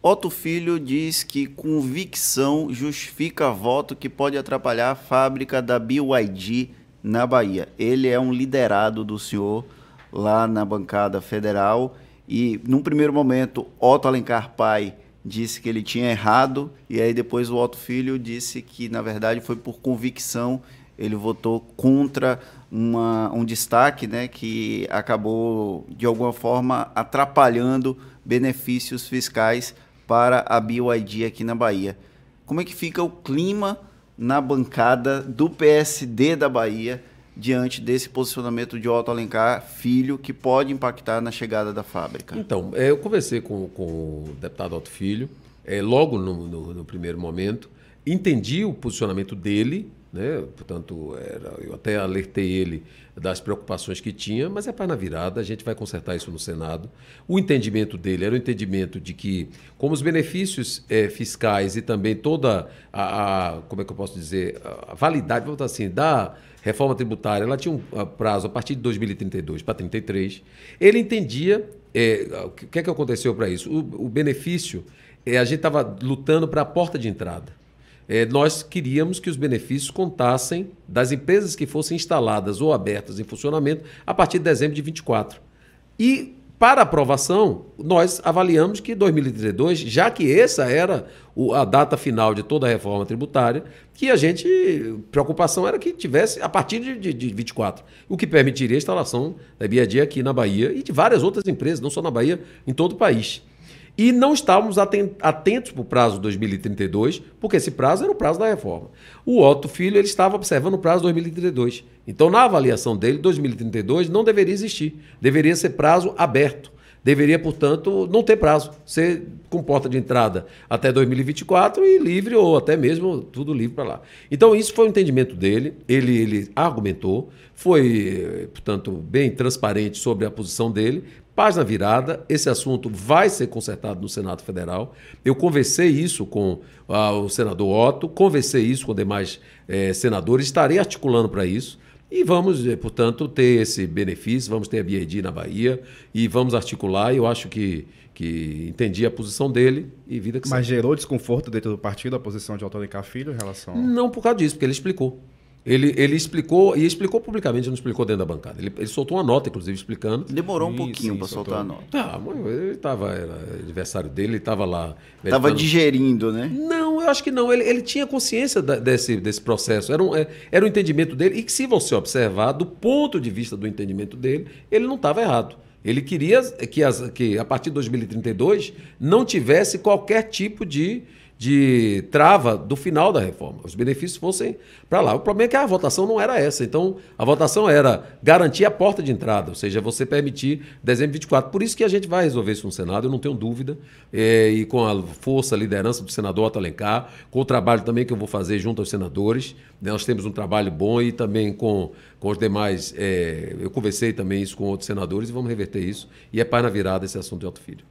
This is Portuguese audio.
Otto Filho diz que convicção justifica voto que pode atrapalhar a fábrica da BYD na Bahia. Ele é um liderado do senhor lá na bancada federal e, num primeiro momento, Otto Alencar Pai disse que ele tinha errado e aí depois o Otto Filho disse que, na verdade, foi por convicção ele votou contra uma, um destaque né, que acabou, de alguma forma, atrapalhando benefícios fiscais para a BYD aqui na Bahia. Como é que fica o clima na bancada do PSD da Bahia diante desse posicionamento de Otto Alencar Filho que pode impactar na chegada da fábrica? Então, é, eu conversei com, com o deputado Otto Filho, é, logo no, no, no primeiro momento, entendi o posicionamento dele, né? Portanto, era, eu até alertei ele das preocupações que tinha, mas é para na virada, a gente vai consertar isso no Senado. O entendimento dele era o entendimento de que, como os benefícios é, fiscais e também toda a, a, como é que eu posso dizer, a validade, vamos botar assim, da reforma tributária, ela tinha um prazo a partir de 2032 para 33, ele entendia é, o que é que aconteceu para isso. O, o benefício, é, a gente estava lutando para a porta de entrada é, nós queríamos que os benefícios contassem das empresas que fossem instaladas ou abertas em funcionamento a partir de dezembro de 24. E para aprovação, nós avaliamos que 2032, já que essa era a data final de toda a reforma tributária, que a gente, preocupação era que tivesse a partir de, de, de 24, o que permitiria a instalação da BIAD aqui na Bahia e de várias outras empresas, não só na Bahia, em todo o país. E não estávamos atentos para o prazo 2032, porque esse prazo era o prazo da reforma. O Otto Filho ele estava observando o prazo 2032. Então, na avaliação dele, 2032 não deveria existir. Deveria ser prazo aberto. Deveria, portanto, não ter prazo, ser com porta de entrada até 2024 e livre ou até mesmo tudo livre para lá. Então, isso foi o entendimento dele, ele, ele argumentou, foi, portanto, bem transparente sobre a posição dele, paz na virada, esse assunto vai ser consertado no Senado Federal. Eu conversei isso com ah, o senador Otto, conversei isso com demais eh, senadores, estarei articulando para isso. E vamos, eh, portanto, ter esse benefício, vamos ter a BID na Bahia e vamos articular. Eu acho que, que entendi a posição dele e vida que Mas gerou desconforto dentro do partido a posição de Autônica Filho em relação. Não por causa disso, porque ele explicou. Ele, ele explicou, e explicou publicamente, não explicou dentro da bancada. Ele, ele soltou uma nota, inclusive, explicando. Demorou um pouquinho para soltar a nota. Tá, ele estava, era aniversário dele, ele estava lá. Estava digerindo, né? Não, eu acho que não. Ele, ele tinha consciência da, desse, desse processo. Era um, é, era um entendimento dele, e que se você observar, do ponto de vista do entendimento dele, ele não estava errado. Ele queria que, as, que a partir de 2032 não tivesse qualquer tipo de de trava do final da reforma. Os benefícios fossem para lá. O problema é que a votação não era essa. Então, a votação era garantir a porta de entrada, ou seja, você permitir dezembro de 24. Por isso que a gente vai resolver isso no Senado, eu não tenho dúvida. É, e com a força, a liderança do senador Otto Alencar, com o trabalho também que eu vou fazer junto aos senadores. Né? Nós temos um trabalho bom e também com, com os demais. É, eu conversei também isso com outros senadores e vamos reverter isso. E é paz na virada esse assunto de Otto Filho.